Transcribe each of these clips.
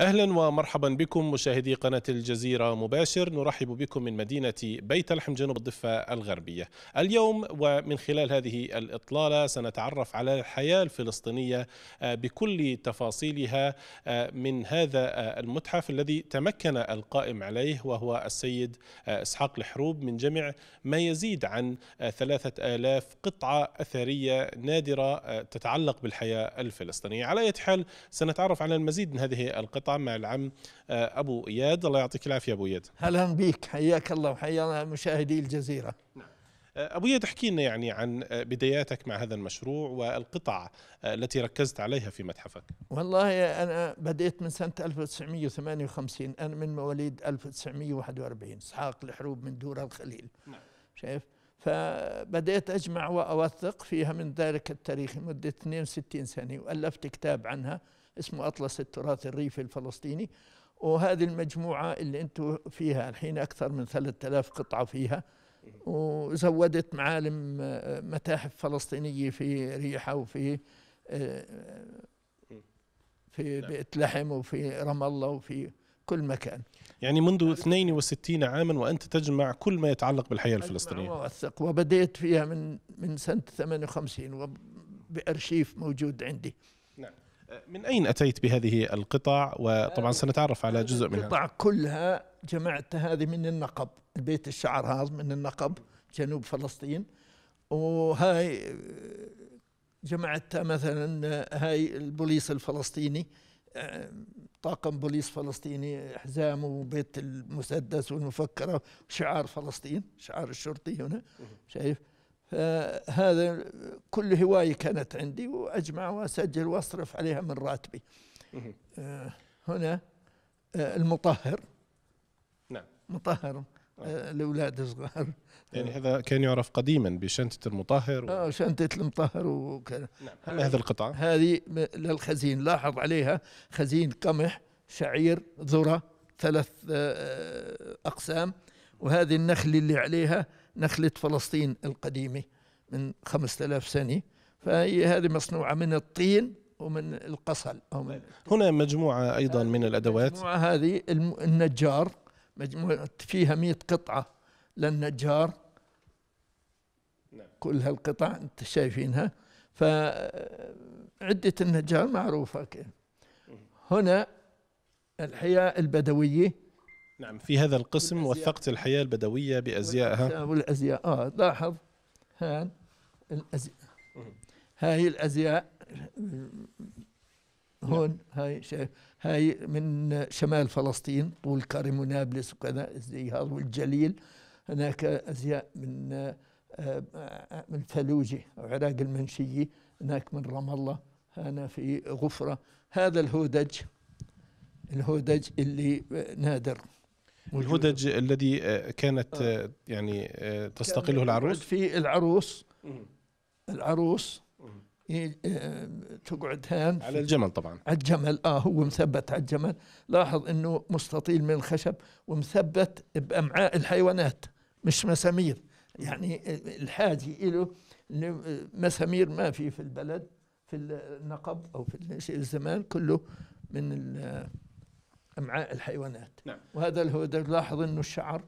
اهلا ومرحبا بكم مشاهدي قناه الجزيره مباشر نرحب بكم من مدينه بيت لحم جنوب الضفه الغربيه. اليوم ومن خلال هذه الاطلاله سنتعرف على الحياه الفلسطينيه آه، بكل تفاصيلها آه، من هذا آه، المتحف الذي تمكن القائم عليه وهو السيد اسحاق الحروب من جمع ما يزيد عن ثلاثة آلاف قطعة أثرية نادرة تتعلق بالحياة الفلسطينية على أي حال سنتعرف على المزيد من هذه القطع مع العم آه، ابو اياد الله يعطيك العافيه ابو اياد هلا بك حياك الله وحيا مشاهدي الجزيره نعم. آه، ابو اياد احكي لنا يعني عن آه، بداياتك مع هذا المشروع والقطع التي ركزت عليها في متحفك. والله انا بديت من سنه 1958 انا من مواليد 1941 اسحاق الحروب من دور الخليل. نعم. شايف؟ فبدأت أجمع وأوثق فيها من ذلك التاريخ لمدة 62 سنة وألفت كتاب عنها اسمه أطلس التراث الريفي الفلسطيني وهذه المجموعة اللي أنتم فيها الحين أكثر من 3000 قطعة فيها وزودت معالم آه، متاحف فلسطينية في ريحة وفي آه، في نعم. بيت لحم وفي رام الله وفي كل مكان يعني منذ 62 عاما وأنت تجمع كل ما يتعلق بالحياة الفلسطينية واثق وبدأت فيها من من سنة 58 وبأرشيف موجود عندي نعم من أين أتيت بهذه القطع وطبعا آه، سنتعرف على جزء منها القطع كلها جمعت هذه من النقب البيت الشعر هذا من النقب جنوب فلسطين وهاي جمعتها مثلا هاي البوليس الفلسطيني آه، طاقم بوليس فلسطيني حزام وبيت المسدس والمفكره وشعار فلسطين شعار الشرطي هنا شايف فهذا آه، كل هواية كانت عندي وأجمع وأسجل وأصرف عليها من راتبي آه، هنا آه، المطهر نعم مطهر الاولاد صغار يعني هذا كان يعرف قديما بشنطه المطهر و... اه شنطه المطهر وكذا نعم هل هذه القطعه؟ هذه للخزين لاحظ عليها خزين قمح شعير ذره ثلاث اقسام وهذه النخل اللي عليها نخلة فلسطين القديمة من 5000 سنة فهي هذه مصنوعة من الطين ومن القصل أو من هنا مجموعة أيضا من الأدوات المجموعة هذه النجار مجموعة فيها 100 قطعة للنجار نعم. كل هالقطع انت شايفينها فعدة النجار معروفة هنا الحياة البدوية نعم في هذا القسم وثقت الحياة البدوية بأزيائها والأزياء آه لاحظ هان الأزياء هاي الأزياء هون هاي هاي من شمال فلسطين طول كرم ونابلس وكذا زي هذا والجليل هناك أزياء من آه، آه، من فلوجة عراق المنشية هناك من رام الله هنا في غفرة هذا الهودج الهودج اللي نادر والهدج الذي آه، كانت آه. آه، يعني تستقله العروس في العروس العروس تقعد هان على الجمل طبعا على الجمل اه هو مثبت على الجمل لاحظ انه مستطيل من الخشب ومثبت بامعاء الحيوانات مش مسامير يعني الحاجه له مسامير ما في في البلد في النقب او في الزمان كله من امعاء الحيوانات نعم. وهذا هو لاحظ انه الشعر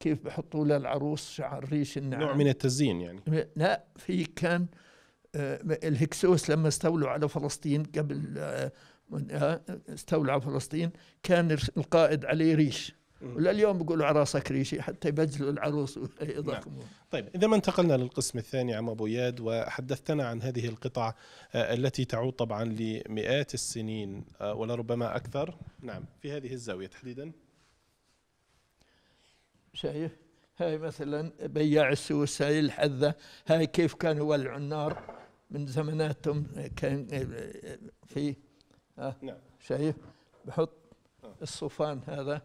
كيف بحطوا للعروس شعر ريش النعم نوع من التزيين يعني لا في كان آه، الهكسوس لما استولوا على فلسطين قبل آه، آه، استولوا على فلسطين كان القائد عليه ريش ولا اليوم بيقولوا عراسك ريشي حتى يبجلوا العروس ويضخموا نعم. طيب اذا ما انتقلنا للقسم الثاني عم ابو ياد وحدثتنا عن هذه القطع آه، التي تعود طبعا لمئات السنين آه، ولربما اكثر نعم في هذه الزاويه تحديدا شايف هاي مثلا بياع السوس هاي الحذه هاي كيف كان يولعوا النار من زماناتهم كان آه، في آه نعم شايف بحط الصوفان هذا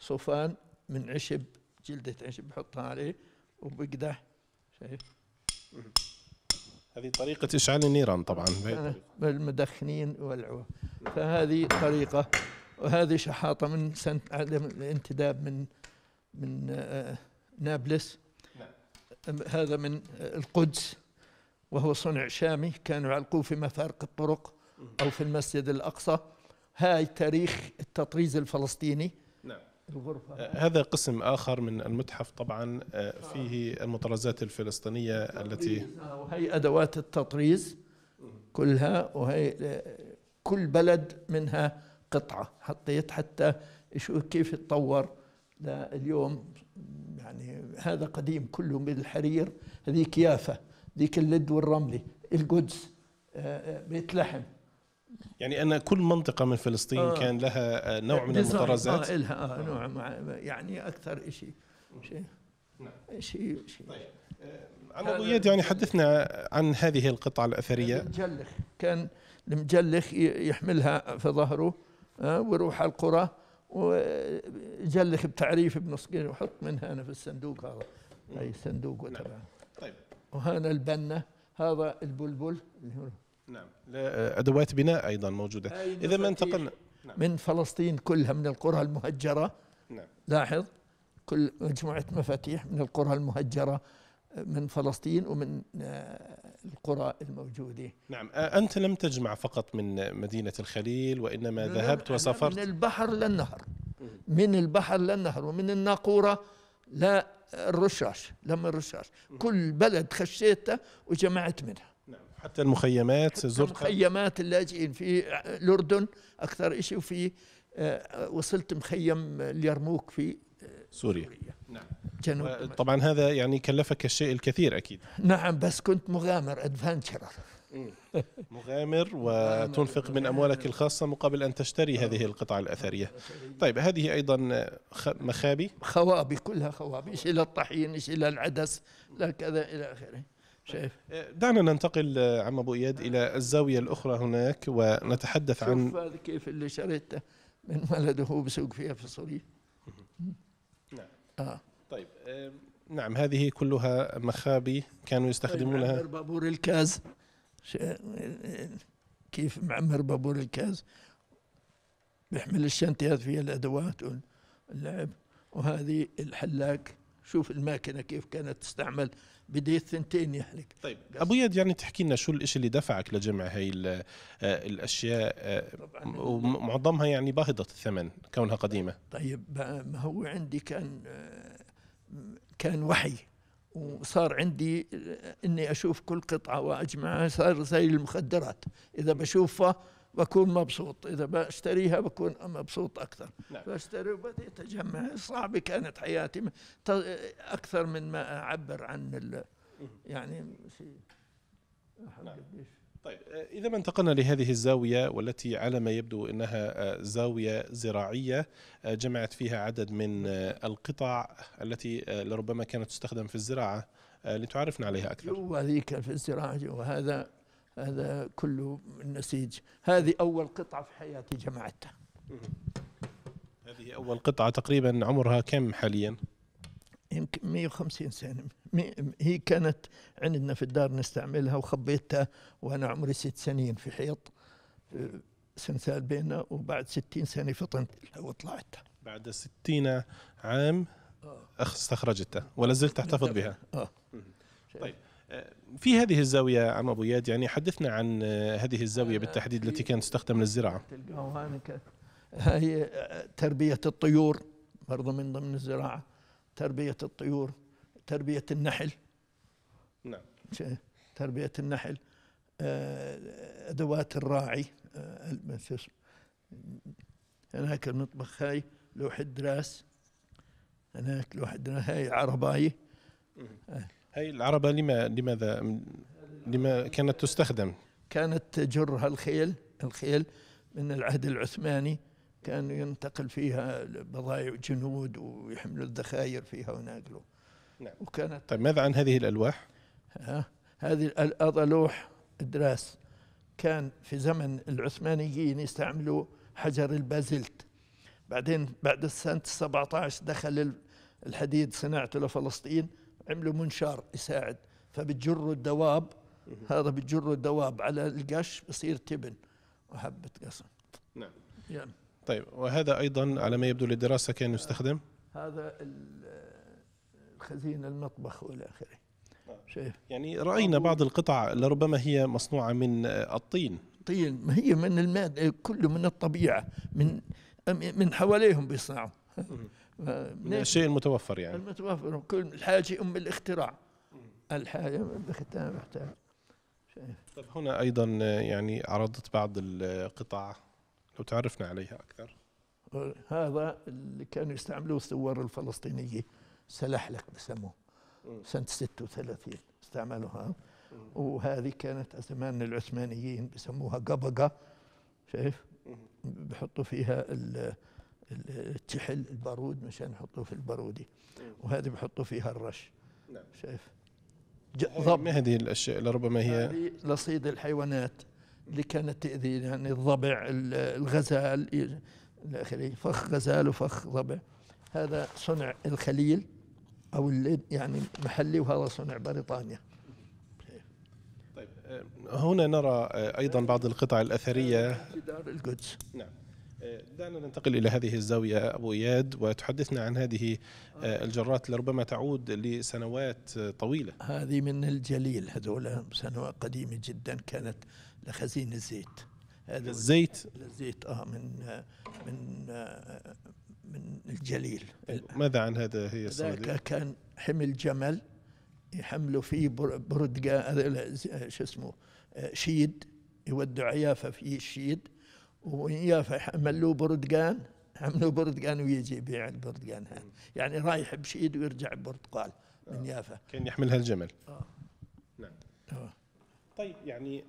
صوفان من عشب جلدة عشب بحطها عليه وبقدح شايف هذه طريقة إشعال النيران طبعا بالمدخنين والعوة فهذه طريقة وهذه شحاطة من سنة عدم الانتداب من من آه، نابلس نعم. هذا من القدس وهو صنع شامي كانوا يعلقوه في مفارق الطرق أو في المسجد الأقصى هاي تاريخ التطريز الفلسطيني الغرفة هذا قسم آخر من المتحف طبعا آه، فيه المطرزات الفلسطينية التي وهي أدوات التطريز كلها وهي آه، كل بلد منها قطعة حطيت حتى شو كيف تطور اليوم يعني هذا قديم كله من الحرير هذيك يافا ذيك اللد والرملي القدس آه، بيت لحم يعني ان كل منطقه من فلسطين آه كان لها آه، نوع من المطرزات آه لها آه،, آه نوع مع يعني اكثر شيء شيء نعم. شيء شيء طيب آه، عمو يعني حدثنا عن هذه القطعه الاثريه المجلخ كان المجلخ يحملها في ظهره ويروح على القرى ويجلخ بتعريف ابن كيلو ويحط منها هنا في الصندوق هذا هاي نعم. صندوق طيب وهنا البنه هذا البلبل اللي هو نعم ادوات بناء ايضا موجوده اذا ما انتقلنا نعم. من فلسطين كلها من القرى المهجره نعم. لاحظ كل مجموعه مفاتيح من القرى المهجره آه، من فلسطين ومن آه، القرى الموجودة نعم آه، أنت لم تجمع فقط من مدينة الخليل وإنما ذهبت وسافرت من البحر للنهر من البحر للنهر ومن الناقورة للرشاش لما الرشاش كل بلد خشيته وجمعت منها حتى المخيمات زرت مخيمات اللاجئين في الأردن أكثر شيء وفي آه، وصلت مخيم اليرموك في آه، سوريا, سوريا. نعم جنوب طبعا هذا يعني كلفك الشيء الكثير أكيد نعم بس كنت مغامر ادفنتشرر مغامر وتنفق من أموالك الخاصة مقابل أن تشتري آه. هذه القطع الأثرية طيب هذه أيضا مخابي خوابي كلها خوابي شيء إلى الطحين للعدس، إلى العدس لا كذا إلى آخره طيب. شايف آه، دعنا ننتقل آه، عم ابو اياد الى الزاويه الاخرى هناك ونتحدث شوف عن هذا كيف اللي شريته من ولده بسوق فيها في الصليب نعم آه. طيب نعم هذه كلها مخابي كانوا يستخدمونها طيب، معمر بابور الكاز كيف معمر بابور الكاز بيحمل الشنطيات فيها الادوات واللعب وهذه الحلاك شوف الماكينه كيف كانت تستعمل بديت ثنتين يحلك طيب ابو يد يعني تحكي لنا شو الشيء اللي دفعك لجمع هي آه، الاشياء آه، ومعظمها يعني باهظه الثمن كونها قديمه طيب ما هو عندي كان آه، كان وحي وصار عندي اني اشوف كل قطعه واجمعها صار زي المخدرات اذا بشوفها بكون مبسوط اذا بشتريها بكون مبسوط اكثر نعم. فاشتري وبديت اجمع صعبه كانت حياتي اكثر من ما اعبر عن ال... يعني شيء نعم. طيب إذا ما انتقلنا لهذه الزاوية والتي على ما يبدو أنها آه، زاوية زراعية آه، جمعت فيها عدد من آه، القطع التي لربما كانت تستخدم في الزراعة لتعرفنا عليها أكثر وهذه في الزراعة وهذا هذا كله نسيج هذه أول قطعة في حياتي جمعتها هذه أول قطعة تقريبا عمرها كم حاليا؟ يمكن 150 سنة هي كانت عندنا في الدار نستعملها وخبيتها وأنا عمري ست سنين في حيط آه، سنسال بيننا وبعد 60 سنة فطنت لها وطلعتها بعد 60 عام آه. استخرجتها ولا زلت تحتفظ نعم. بها؟ اه طيب في هذه الزاوية عم أبو ياد يعني حدثنا عن آه، هذه الزاوية بالتحديد التي كانت تستخدم للزراعة هي تربية الطيور برضه من ضمن الزراعة تربية الطيور تربية النحل نعم تربية النحل آه، أدوات الراعي آه، هناك المطبخ هاي لوحة دراس هناك لوحة دراس هاي عرباية هي العربة لما لماذا لما كانت تستخدم؟ كانت تجرها الخيل الخيل من العهد العثماني كان ينتقل فيها بضائع جنود ويحملوا الذخائر فيها وناقلوا نعم. وكانت طيب ماذا عن هذه الألواح؟ ها هذه لوح دراس كان في زمن العثمانيين يستعملوا حجر البازلت بعدين بعد السنة 17 دخل الحديد صناعته لفلسطين عملوا منشار يساعد فبتجروا الدواب هذا بتجروا الدواب على القش بصير تبن وحبة قصب نعم يعني. طيب وهذا أيضا على ما يبدو للدراسة كان يستخدم هذا الخزين المطبخ والى اخره نعم. شايف يعني راينا بعض القطع لربما هي مصنوعه من الطين طين ما هي من الماده كله من الطبيعه من من حواليهم بيصنعوا من يعني الشيء المتوفر يعني المتوفر كل الحاجة أم الاختراع الحاجة أم الاختراع محتاج طيب، هنا أيضا يعني عرضت بعض القطع لو تعرفنا عليها أكثر هذا اللي كانوا يستعملوه الثوار الفلسطينية سلاحلك بسموه سنة 36 استعملوها وهذه كانت زمان العثمانيين بسموها قبقة شايف بحطوا فيها التحل البارود مشان نحطوه في البارودي وهذه بحطوا فيها الرش نعم شايف ما هذه الاشياء لربما هي لصيد الحيوانات اللي كانت تاذي يعني الضبع الغزال الى اخره فخ غزال وفخ ضبع هذا صنع الخليل او يعني محلي وهذا صنع بريطانيا طيب آه، هنا نرى آه، ايضا بعض القطع الاثريه جدار آه، القدس نعم دعنا ننتقل إلى هذه الزاوية أبو إياد وتحدثنا عن هذه آه، الجرات لربما تعود لسنوات طويلة هذه من الجليل هذول سنوات قديمة جدا كانت لخزين الزيت هذا الزيت الزيت اه من من من الجليل ماذا عن هذا هي الصناديق؟ كان حمل جمل يحملوا فيه برد شو اسمه آه، شيد يودوا عيافه فيه الشيد وياه عملوا بردقان عملوا بردقان ويجي يبيع البردقان هذا يعني رايح بشيد ويرجع ببرتقال من آه. يافا كان يحملها الجمل آه. نعم آه. طيب يعني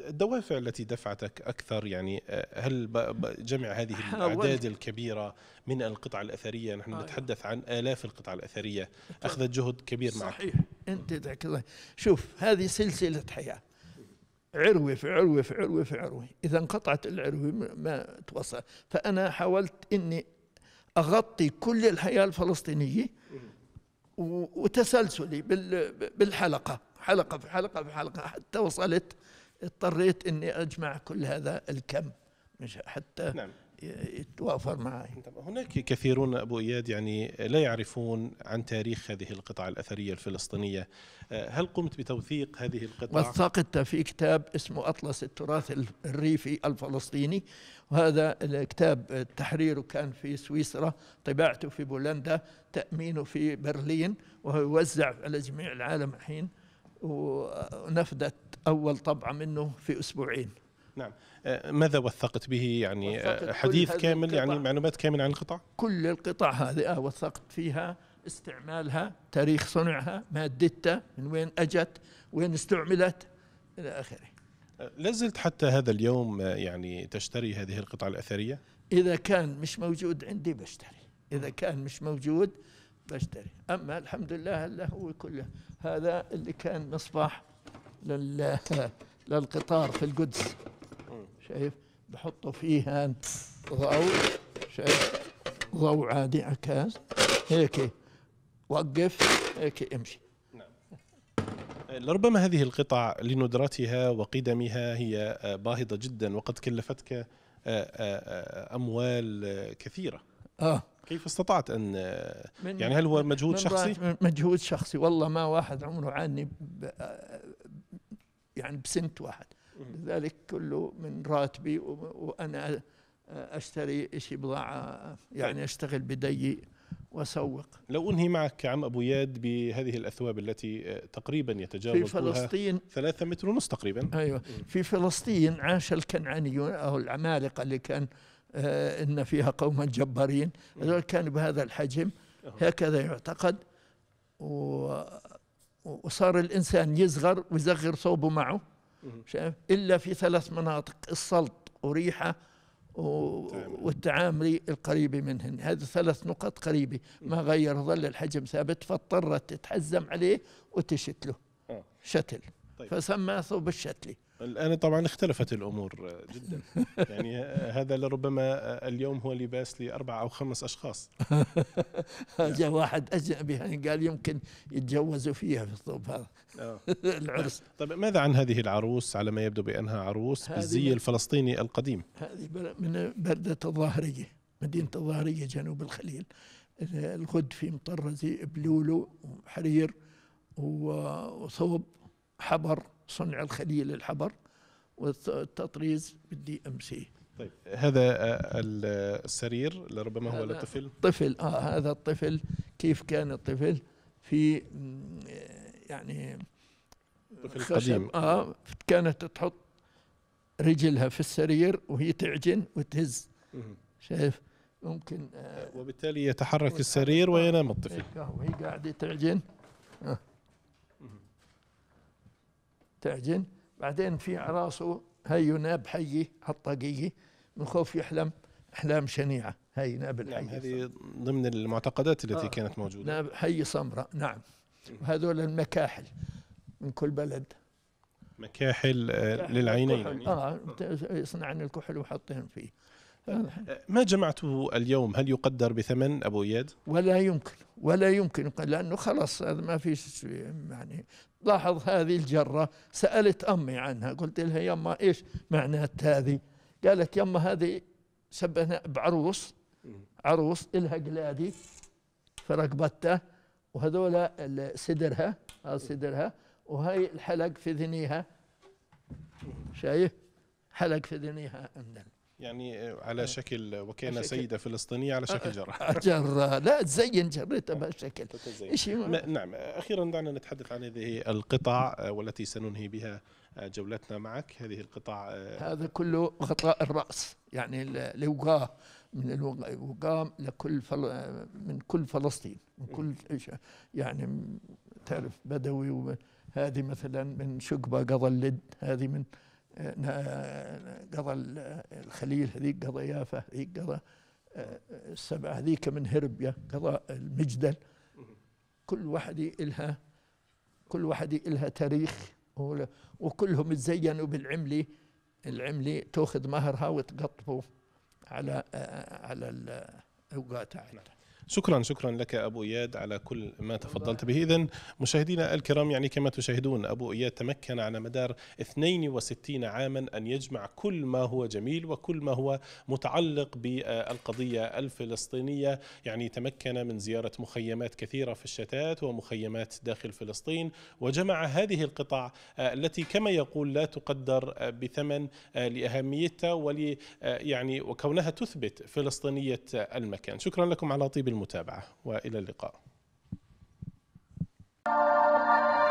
الدوافع التي دفعتك اكثر يعني آه، هل جمع هذه آه، الاعداد الكبيره من القطع الاثريه نحن آه نتحدث عن الاف القطع الاثريه طيب. اخذت جهد كبير صحيح. معك صحيح انت شوف هذه سلسله حياه عروة في عروة في عروة في عروة إذا انقطعت العروة ما توصل فأنا حاولت أني أغطي كل الحياة الفلسطينية وتسلسلي بالحلقة حلقة في حلقة في حلقة حتى وصلت اضطريت أني أجمع كل هذا الكم مش حتى نعم. يتوافر معي هناك كثيرون أبو إياد يعني لا يعرفون عن تاريخ هذه القطعة الأثرية الفلسطينية آه، هل قمت بتوثيق هذه القطعة؟ وثقتها في كتاب اسمه أطلس التراث الريفي الفلسطيني وهذا الكتاب تحريره كان في سويسرا طباعته في بولندا تأمينه في برلين وهو يوزع على جميع العالم الحين ونفدت أول طبعة منه في أسبوعين نعم آه، ماذا وثقت به يعني آه، وثقت حديث كامل يعني معلومات كامله عن القطع كل القطع هذه آه، وثقت فيها استعمالها تاريخ صنعها مادتها من وين أجت وين استعملت إلى آخره لازلت حتى هذا اليوم يعني تشتري هذه القطع الأثرية؟ إذا كان مش موجود عندي بشتري إذا كان مش موجود بشتري أما الحمد لله هلا هو كله هذا اللي كان مصباح للقطار في القدس شايف بحطه فيها ضوء شايف ضوء عادي عكاز هيك وقف هيك امشي نعم. آه، لربما هذه القطع لندرتها وقدمها هي آه، باهظة جدا وقد كلفتك آه، أموال كثيرة آه كيف استطعت أن يعني هل هو مجهود من شخصي؟ مجهود شخصي والله ما واحد عمره عني يعني بسنت واحد لذلك كله من راتبي وأنا أشتري شيء بضاعة يعني أشتغل بدي وأسوق لو أنهي معك عم أبو ياد بهذه الأثواب التي تقريبا يتجاوز في فلسطين ثلاثة متر ونص تقريبا أيوة في فلسطين عاش الكنعانيون أو العمالقة اللي كان آه، إن فيها قوما جبارين هذول كانوا بهذا الحجم هكذا يعتقد و وصار الإنسان يصغر ويزغر صوبه معه شايف الا في ثلاث مناطق السلط وريحه والتعامري القريبة منهن هذه ثلاث نقط قريبة ما غير ظل الحجم ثابت فاضطرت تتحزم عليه وتشتله آه. شتل طيب. فسمى ثوب الشتلي الآن طبعا اختلفت الأمور جدا يعني هذا لربما اليوم هو لباس لأربع أو خمس أشخاص جاء يعني. واحد أجنبي بها يعني قال يمكن يتجوزوا فيها في الطب هذا آه. العرس طيب ماذا عن هذه العروس على ما يبدو بأنها عروس بالزي الفلسطيني القديم هذه من بلدة الظاهرية مدينة الظاهرية جنوب الخليل الغد في مطرزي بلولو وحرير وصوب حبر صنع الخليل الحبر والتطريز بالدي ام سي طيب هذا السرير لربما هو للطفل طفل اه هذا الطفل كيف كان الطفل في يعني طفل قديم اه كانت تحط رجلها في السرير وهي تعجن وتهز شايف ممكن آه وبالتالي يتحرك السرير آه، وينام الطفل وهي قاعده تعجن آه تعجن بعدين في عراسه هي يناب حيه الطقيه من خوف يحلم احلام شنيعه هي ناب نعم، الحي يعني هذه ضمن المعتقدات التي آه كانت موجوده ناب نعم، حي سمراء نعم وهذول المكاحل من كل بلد مكاحل, آه، مكاحل للعينين الكحل. اه يصنعن الكحل وحطهم فيه آه، ما جمعته اليوم هل يقدر بثمن ابو اياد؟ ولا يمكن ولا يمكن لانه خلاص هذا ما فيش يعني لاحظ هذه الجرة سألت أمي عنها قلت لها يما إيش معنات هذه قالت يما هذه سبنا بعروس عروس إلها قلادي في رقبتها وهذولا صدرها هذا صدرها وهي الحلق في ذنيها شايف حلق في ذنيها عندنا يعني آه, آه. على شكل وكان سيدة فلسطينية على شكل جراح آه. جراح لا تزين جريتها بهالشكل نعم أخيرا دعنا نتحدث عن هذه القطع والتي سننهي بها جولتنا معك هذه القطع هذا كله غطاء الرأس يعني الوقاه من الوقام لكل فل... من كل فلسطين من كل يعني تعرف بدوي وهذه مثلا من شقبة قضى اللد هذه من قضى الخليل هذيك قضى يافا هذيك قضى آه، السبعة هذيك من هربية قضى المجدل كل واحد إلها كل واحد إلها تاريخ وكلهم تزينوا بالعملي العملي تاخذ مهرها وتقطفه على آه، على الاوقات تاعتها نعم. شكرا شكرا لك ابو اياد على كل ما تفضلت به اذا مشاهدينا الكرام يعني كما تشاهدون ابو اياد تمكن على مدار 62 عاما ان يجمع كل ما هو جميل وكل ما هو متعلق بالقضيه الفلسطينيه يعني تمكن من زياره مخيمات كثيره في الشتات ومخيمات داخل فلسطين وجمع هذه القطع التي كما يقول لا تقدر بثمن لاهميتها ول يعني وكونها تثبت فلسطينيه المكان شكرا لكم على طيب المتابعة وإلى اللقاء thank you